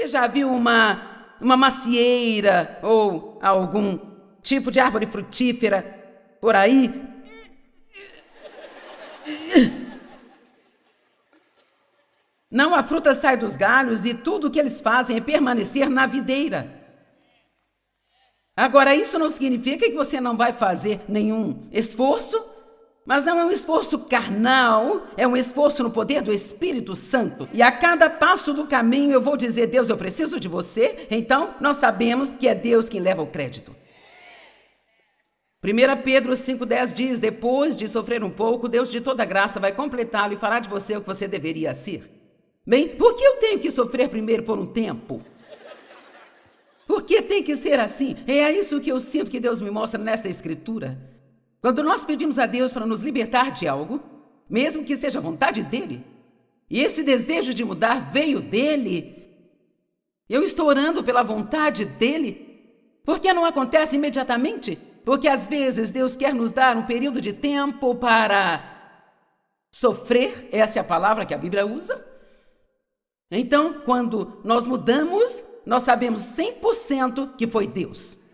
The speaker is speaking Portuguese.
Você já viu uma, uma macieira ou algum tipo de árvore frutífera por aí? Não, a fruta sai dos galhos e tudo o que eles fazem é permanecer na videira. Agora, isso não significa que você não vai fazer nenhum esforço mas não é um esforço carnal, é um esforço no poder do Espírito Santo. E a cada passo do caminho eu vou dizer: Deus, eu preciso de você. Então, nós sabemos que é Deus quem leva o crédito. 1 Pedro 5,10 diz: Depois de sofrer um pouco, Deus de toda graça vai completá-lo e fará de você o que você deveria ser. Bem, por que eu tenho que sofrer primeiro por um tempo? Por que tem que ser assim? É isso que eu sinto que Deus me mostra nesta escritura. Quando nós pedimos a Deus para nos libertar de algo, mesmo que seja vontade dele, e esse desejo de mudar veio dele, eu estou orando pela vontade dele, porque não acontece imediatamente? Porque às vezes Deus quer nos dar um período de tempo para sofrer, essa é a palavra que a Bíblia usa. Então, quando nós mudamos, nós sabemos 100% que foi Deus.